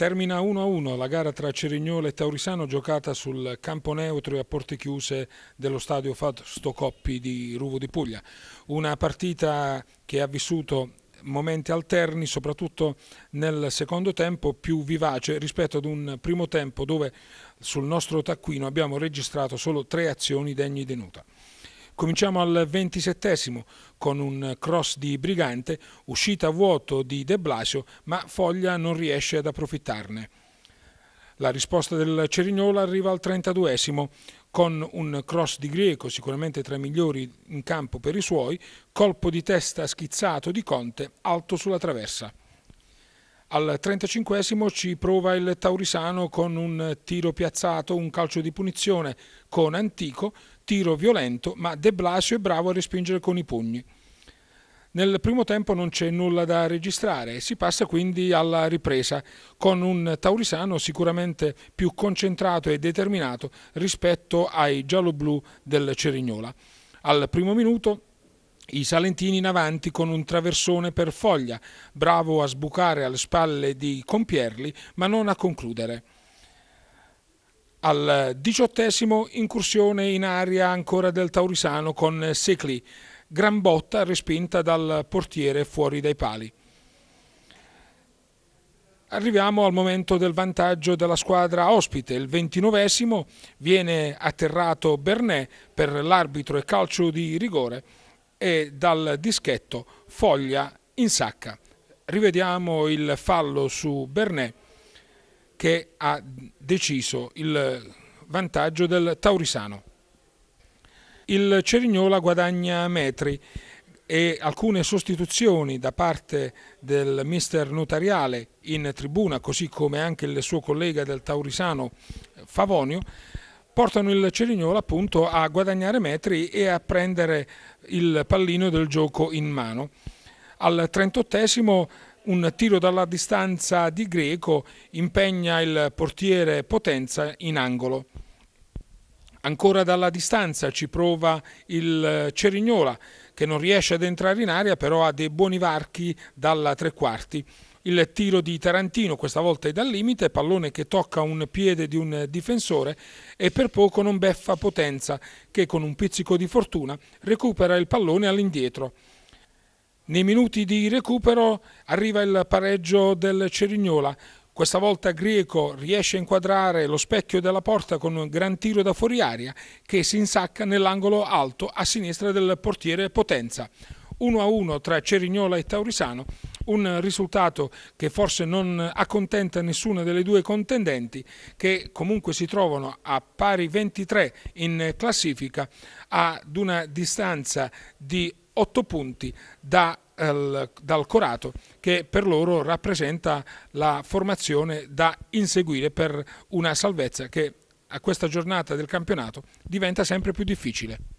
Termina 1-1 la gara tra Cerignola e Taurisano giocata sul campo neutro e a porte chiuse dello stadio Fausto Coppi di Ruvo di Puglia. Una partita che ha vissuto momenti alterni, soprattutto nel secondo tempo più vivace rispetto ad un primo tempo dove sul nostro taccuino abbiamo registrato solo tre azioni degne di nota. Cominciamo al ventisettesimo con un cross di Brigante, uscita a vuoto di De Blasio, ma Foglia non riesce ad approfittarne. La risposta del Cerignola arriva al 32esimo con un cross di Greco, sicuramente tra i migliori in campo per i suoi, colpo di testa schizzato di Conte, alto sulla traversa. Al 35 esimo ci prova il Taurisano con un tiro piazzato, un calcio di punizione con Antico tiro violento, ma De Blasio è bravo a respingere con i pugni. Nel primo tempo non c'è nulla da registrare e si passa quindi alla ripresa con un Taurisano sicuramente più concentrato e determinato rispetto ai giallo-blu del Cerignola. Al primo minuto i Salentini in avanti con un traversone per Foglia, bravo a sbucare alle spalle di Compierli ma non a concludere. Al diciottesimo incursione in aria ancora del Taurisano con Secli, gran botta respinta dal portiere fuori dai pali. Arriviamo al momento del vantaggio della squadra ospite. Il ventinovesimo viene atterrato Bernet per l'arbitro e calcio di rigore e dal dischetto Foglia in sacca. Rivediamo il fallo su Bernet che ha deciso il vantaggio del Taurisano. Il Cerignola guadagna metri e alcune sostituzioni da parte del mister notariale in tribuna, così come anche il suo collega del Taurisano Favonio, portano il Cerignola appunto a guadagnare metri e a prendere il pallino del gioco in mano. Al 38 un tiro dalla distanza di Greco impegna il portiere Potenza in angolo. Ancora dalla distanza ci prova il eh, Cerignola che non riesce ad entrare in aria però ha dei buoni varchi dalla tre quarti. Il tiro di Tarantino questa volta è dal limite, pallone che tocca un piede di un difensore e per poco non beffa Potenza che con un pizzico di fortuna recupera il pallone all'indietro. Nei minuti di recupero arriva il pareggio del Cerignola. Questa volta Grieco riesce a inquadrare lo specchio della porta con un gran tiro da fuori aria che si insacca nell'angolo alto a sinistra del portiere Potenza. 1-1 tra Cerignola e Taurisano, un risultato che forse non accontenta nessuna delle due contendenti che comunque si trovano a pari 23 in classifica ad una distanza di 8 punti da, al, dal Corato che per loro rappresenta la formazione da inseguire per una salvezza che a questa giornata del campionato diventa sempre più difficile.